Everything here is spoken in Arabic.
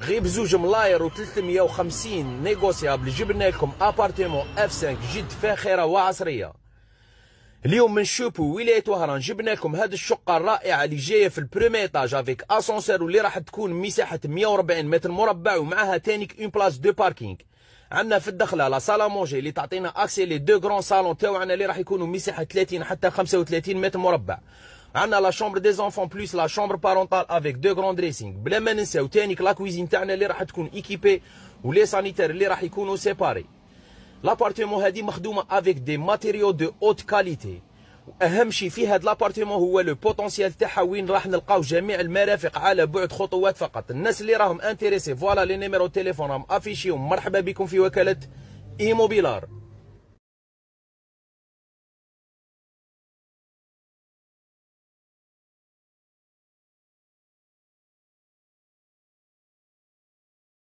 غير بزوج ملاير و350 نيغوسيابل جبنا لكم ابارتيمون اف 5 جد فاخره وعصريه اليوم من شوبو ولايه وهران جبنا لكم هذه الشقه الرائعه اللي جايه في البرومي ايطاج افيك اسانسور واللي راح تكون مساحه 140 متر مربع ومعها تانيك اون بلاس دو باركينغ عندنا في الدخله لا سالا مونجي اللي تعطينا اكسي لي دو كرون سالون تاعنا اللي راح يكونوا مساحه 30 حتى 35 متر مربع عندنا لا شومبر دي زونفون بلوس لا شومبر بارونتال افيك دو غرون دريسينغ بلا ما ننساو تانيك لا كويزين تاعنا اللي راح تكون ايكيبي ولي سانيتير اللي راح يكونوا سيباري لابارتيمون هذه مخدومه افيك دي ماتيريو دو اوت كاليتي واهم شيء في هذا لابارتيمون هو لو بوتونسيال تاعها وين راح نلقاو جميع المرافق على بعد خطوات فقط الناس اللي راهم انتريسي فوالا لي نيميرو تيليفون راهم افيشيو مرحبا بكم في وكاله ايموبيلار